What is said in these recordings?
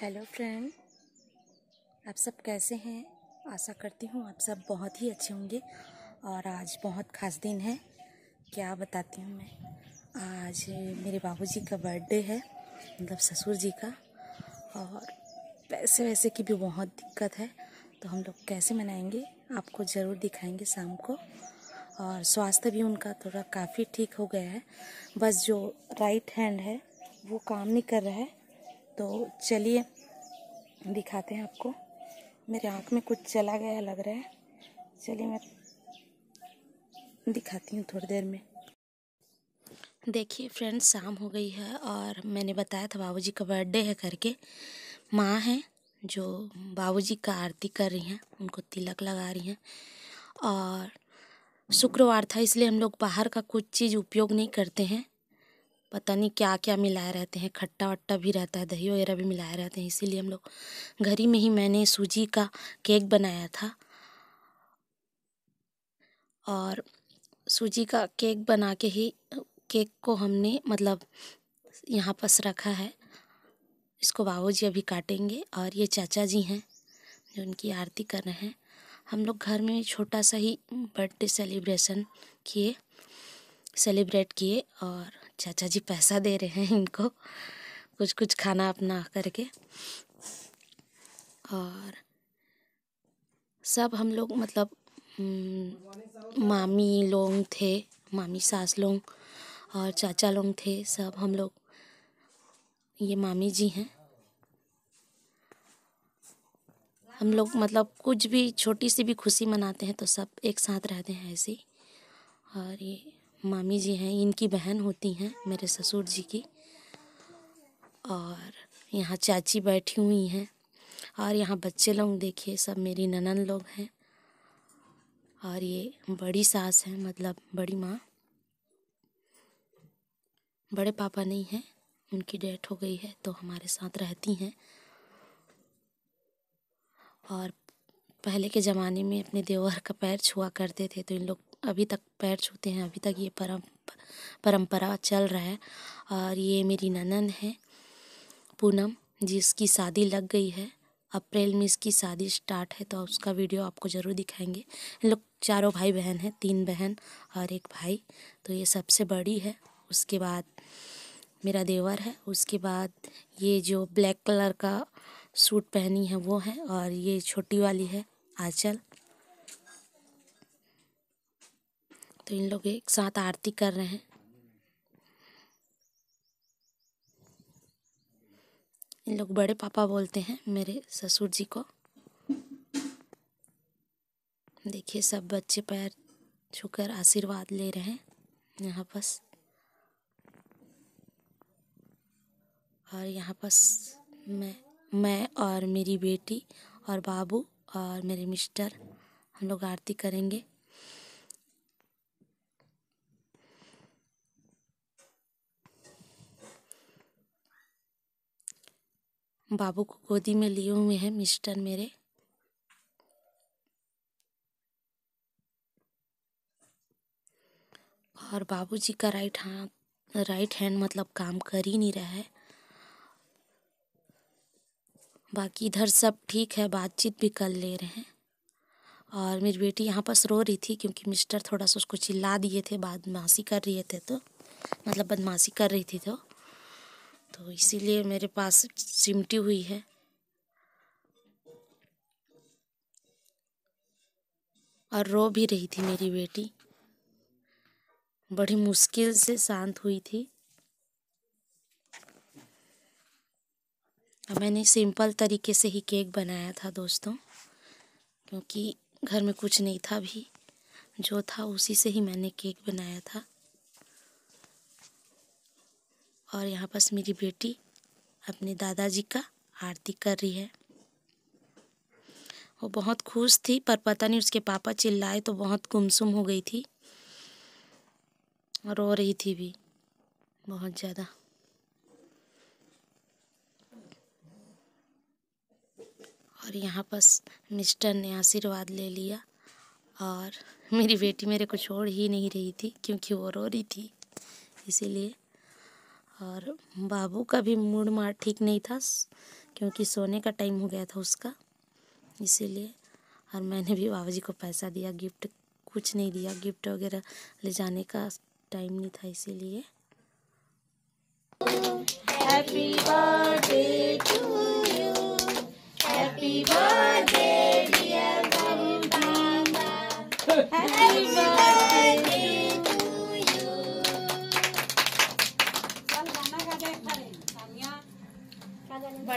hello friend आप सब कैसे हैं आशा करती हूँ आप सब बहुत ही अच्छे होंगे और आज बहुत ख़ास दिन है क्या बताती हूँ मैं आज मेरे बाबूजी का बर्थडे है मतलब ससुर जी का और पैसे वैसे की भी बहुत दिक्कत है तो हम लोग कैसे मनाएंगे आपको ज़रूर दिखाएंगे शाम को और स्वास्थ्य भी उनका थोड़ा काफ़ी ठीक हो गया है बस जो राइट हैंड है वो काम नहीं कर रहा है तो चलिए दिखाते हैं आपको मेरे आँख में कुछ चला गया लग रहा है चलिए मैं दिखाती हूँ थोड़ी देर में देखिए फ्रेंड्स शाम हो गई है और मैंने बताया था बाबूजी का बर्थडे है करके माँ है जो बाबूजी का आरती कर रही हैं उनको तिलक लगा रही हैं और शुक्रवार था इसलिए हम लोग बाहर का कुछ चीज़ उपयोग नहीं करते हैं पता नहीं क्या क्या मिलाए रहते हैं खट्टा वट्टा भी रहता है दही वगैरह भी मिलाए रहते हैं इसीलिए हम लोग घर ही में ही मैंने सूजी का केक बनाया था और सूजी का केक बना के ही केक को हमने मतलब यहाँ पर रखा है इसको बाबू जी अभी काटेंगे और ये चाचा जी हैं जो उनकी आरती कर रहे हैं हम लोग घर में छोटा सा ही बर्थडे सेलिब्रेशन किए सेलिब्रेट किए और चाचा जी पैसा दे रहे हैं इनको कुछ कुछ खाना अपना करके और सब हम लोग मतलब हम्म, मामी लोग थे मामी सास लोग और चाचा लोग थे सब हम लोग ये मामी जी हैं हम लोग मतलब कुछ भी छोटी सी भी खुशी मनाते हैं तो सब एक साथ रहते हैं ऐसे और ये मामी जी हैं इनकी बहन होती हैं मेरे ससुर जी की और यहाँ चाची बैठी हुई हैं और यहाँ बच्चे लोग देखिए सब मेरी ननन लोग हैं और ये बड़ी सास है मतलब बड़ी माँ बड़े पापा नहीं हैं उनकी डेथ हो गई है तो हमारे साथ रहती हैं और पहले के ज़माने में अपने देवर का पैर छुआ करते थे तो इन लोग अभी तक पैर छूते हैं अभी तक ये परम परंपरा चल रहा है और ये मेरी ननन है पूनम जिसकी शादी लग गई है अप्रैल में इसकी शादी स्टार्ट है तो उसका वीडियो आपको ज़रूर दिखाएंगे इन लोग चारों भाई बहन हैं तीन बहन और एक भाई तो ये सबसे बड़ी है उसके बाद मेरा देवर है उसके बाद ये जो ब्लैक कलर का सूट पहनी है वो है और ये छोटी वाली है आंचल तो इन लोग एक साथ आरती कर रहे हैं इन लोग बड़े पापा बोलते हैं मेरे ससुर जी को देखिए सब बच्चे पैर छूकर आशीर्वाद ले रहे हैं यहाँ बस और यहाँ बस मैं मैं और मेरी बेटी और बाबू और मेरे मिस्टर हम लोग आरती करेंगे बाबू को गोदी में लिए हुए हैं मिस्टर मेरे और बाबूजी का राइट हाथ राइट हैंड मतलब काम कर ही नहीं रहा है बाकी इधर सब ठीक है बातचीत भी कर ले रहे हैं और मेरी बेटी यहाँ पर रो रही थी क्योंकि मिस्टर थोड़ा सा उसको चिल्ला दिए थे बदमाशी कर रहे थे तो मतलब बदमाशी कर रही थी तो तो इसीलिए मेरे पास सिमटी हुई है और रो भी रही थी मेरी बेटी बड़ी मुश्किल से शांत हुई थी मैंने सिंपल तरीके से ही केक बनाया था दोस्तों क्योंकि घर में कुछ नहीं था भी जो था उसी से ही मैंने केक बनाया था और यहाँ पास मेरी बेटी अपने दादाजी का आरती कर रही है वो बहुत खुश थी पर पता नहीं उसके पापा चिल्लाए तो बहुत गुमसुम हो गई थी रो रही थी भी बहुत ज़्यादा और यहाँ पास मिस्टर ने आशीर्वाद ले लिया और मेरी बेटी मेरे को छोड़ ही नहीं रही थी क्योंकि वो रो रही थी इसीलिए और बाबू का भी मूड मार ठीक नहीं था क्योंकि सोने का टाइम हो गया था उसका इसीलिए और मैंने भी जी को पैसा दिया गिफ्ट कुछ नहीं दिया गिफ्ट वगैरह ले जाने का टाइम नहीं था इसीलिए happy birthday to you happy birthday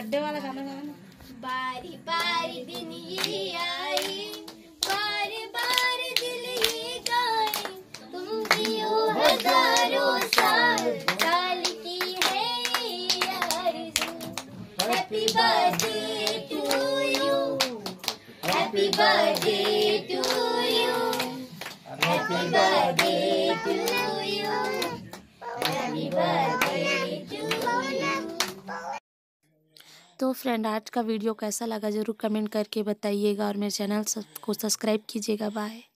गड्ढे वाला गाना गाना बारी बारी दिन ये आई बारी बारी दिल ये गाए तुम भी हो हजारों साल साल की है happy birthday to you happy birthday to you happy birthday to तो फ्रेंड आज का वीडियो कैसा लगा ज़रूर कमेंट करके बताइएगा और मेरे चैनल को सब्सक्राइब कीजिएगा बाय